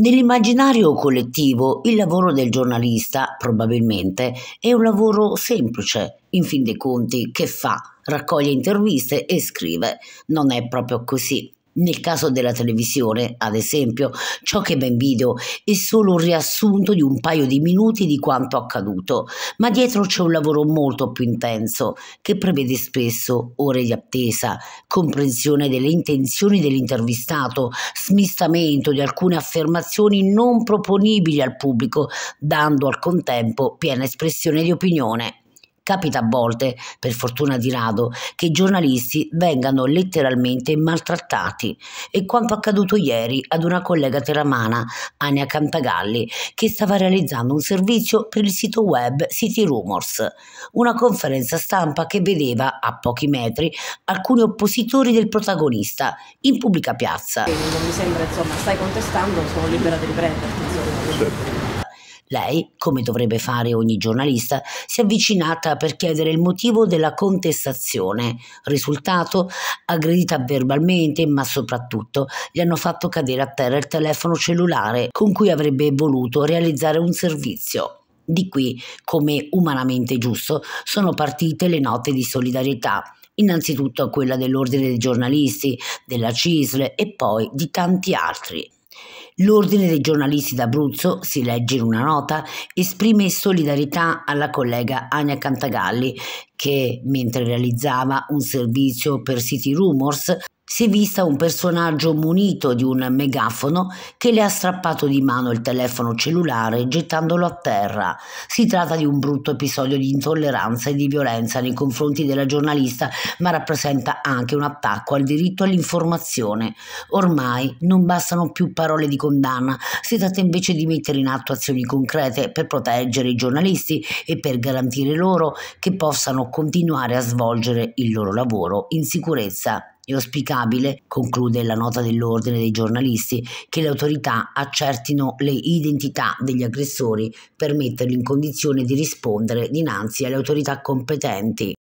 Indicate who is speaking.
Speaker 1: Nell'immaginario collettivo il lavoro del giornalista probabilmente è un lavoro semplice, in fin dei conti, che fa, raccoglie interviste e scrive. Non è proprio così. Nel caso della televisione, ad esempio, ciò che ben video è solo un riassunto di un paio di minuti di quanto accaduto, ma dietro c'è un lavoro molto più intenso che prevede spesso ore di attesa, comprensione delle intenzioni dell'intervistato, smistamento di alcune affermazioni non proponibili al pubblico, dando al contempo piena espressione di opinione. Capita a volte, per fortuna di rado, che i giornalisti vengano letteralmente maltrattati. È quanto accaduto ieri ad una collega teramana, Ania Cantagalli, che stava realizzando un servizio per il sito web City Rumors, una conferenza stampa che vedeva a pochi metri alcuni oppositori del protagonista in pubblica piazza. Non mi sembra, insomma, stai contestando, sono libera di riprenderti. Certo. Lei, come dovrebbe fare ogni giornalista, si è avvicinata per chiedere il motivo della contestazione. Risultato? Aggredita verbalmente, ma soprattutto gli hanno fatto cadere a terra il telefono cellulare con cui avrebbe voluto realizzare un servizio. Di qui, come umanamente giusto, sono partite le note di solidarietà innanzitutto a quella dell'Ordine dei giornalisti, della CISL e poi di tanti altri. L'Ordine dei giornalisti d'Abruzzo, si legge in una nota, esprime solidarietà alla collega Ania Cantagalli che, mentre realizzava un servizio per City Rumors, si è vista un personaggio munito di un megafono che le ha strappato di mano il telefono cellulare gettandolo a terra. Si tratta di un brutto episodio di intolleranza e di violenza nei confronti della giornalista, ma rappresenta anche un attacco al diritto all'informazione. Ormai non bastano più parole di condanna, si tratta invece di mettere in atto azioni concrete per proteggere i giornalisti e per garantire loro che possano continuare a svolgere il loro lavoro in sicurezza è auspicabile, conclude la nota dell'ordine dei giornalisti, che le autorità accertino le identità degli aggressori per metterli in condizione di rispondere dinanzi alle autorità competenti.